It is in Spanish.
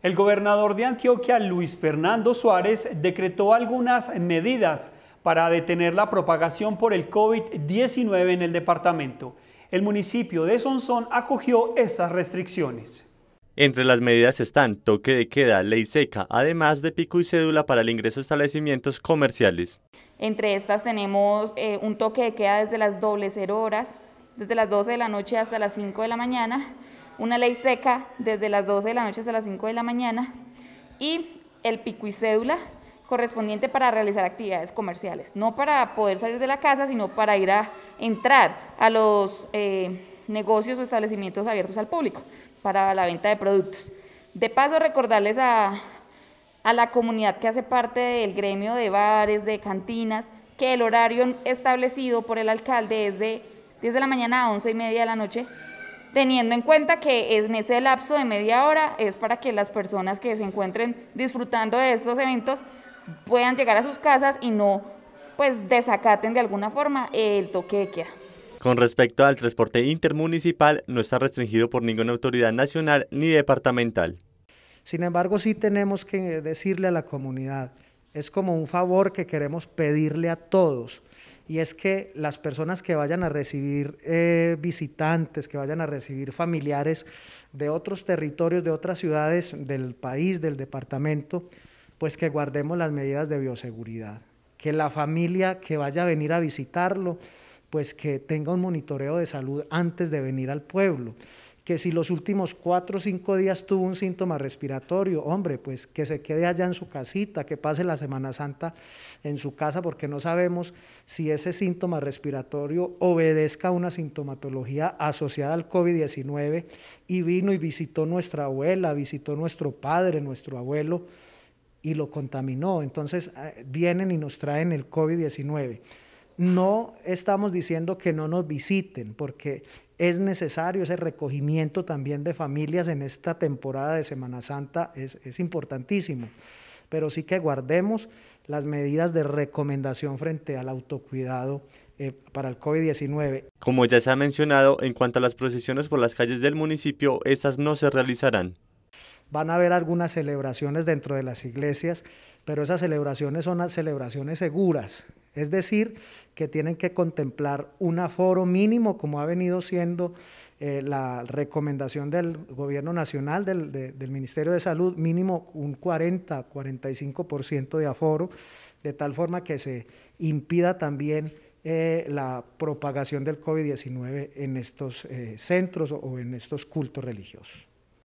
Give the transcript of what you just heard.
El gobernador de Antioquia, Luis Fernando Suárez, decretó algunas medidas para detener la propagación por el COVID-19 en el departamento. El municipio de Sonsón acogió esas restricciones. Entre las medidas están toque de queda, ley seca, además de pico y cédula para el ingreso a establecimientos comerciales. Entre estas tenemos eh, un toque de queda desde las doble cero horas, desde las 12 de la noche hasta las 5 de la mañana, una ley seca desde las 12 de la noche hasta las 5 de la mañana y el pico y cédula correspondiente para realizar actividades comerciales, no para poder salir de la casa, sino para ir a entrar a los eh, negocios o establecimientos abiertos al público para la venta de productos. De paso, recordarles a, a la comunidad que hace parte del gremio de bares, de cantinas, que el horario establecido por el alcalde es de 10 de la mañana a 11 y media de la noche teniendo en cuenta que en ese lapso de media hora es para que las personas que se encuentren disfrutando de estos eventos puedan llegar a sus casas y no pues desacaten de alguna forma el toque de queda. Con respecto al transporte intermunicipal, no está restringido por ninguna autoridad nacional ni departamental. Sin embargo, sí tenemos que decirle a la comunidad, es como un favor que queremos pedirle a todos, y es que las personas que vayan a recibir eh, visitantes, que vayan a recibir familiares de otros territorios, de otras ciudades del país, del departamento, pues que guardemos las medidas de bioseguridad, que la familia que vaya a venir a visitarlo, pues que tenga un monitoreo de salud antes de venir al pueblo que si los últimos cuatro o cinco días tuvo un síntoma respiratorio, hombre, pues que se quede allá en su casita, que pase la Semana Santa en su casa, porque no sabemos si ese síntoma respiratorio obedezca a una sintomatología asociada al COVID-19 y vino y visitó nuestra abuela, visitó nuestro padre, nuestro abuelo y lo contaminó. Entonces eh, vienen y nos traen el COVID-19 no estamos diciendo que no nos visiten, porque es necesario ese recogimiento también de familias en esta temporada de Semana Santa, es, importantísimo, pero sí que guardemos las medidas de recomendación frente al autocuidado eh, para el COVID-19. Como ya se ha mencionado, en cuanto a las procesiones por las calles del municipio, estas no se realizarán. Van a haber algunas celebraciones dentro de las iglesias, pero esas celebraciones son celebraciones seguras, es decir, que tienen que contemplar un aforo mínimo como ha venido siendo eh, la recomendación del gobierno nacional, del, Ministerio de Salud, mínimo un 40, 45% de aforo, de tal forma que se impida también eh, la propagación del COVID-19 en estos eh, centros o en estos cultos religiosos.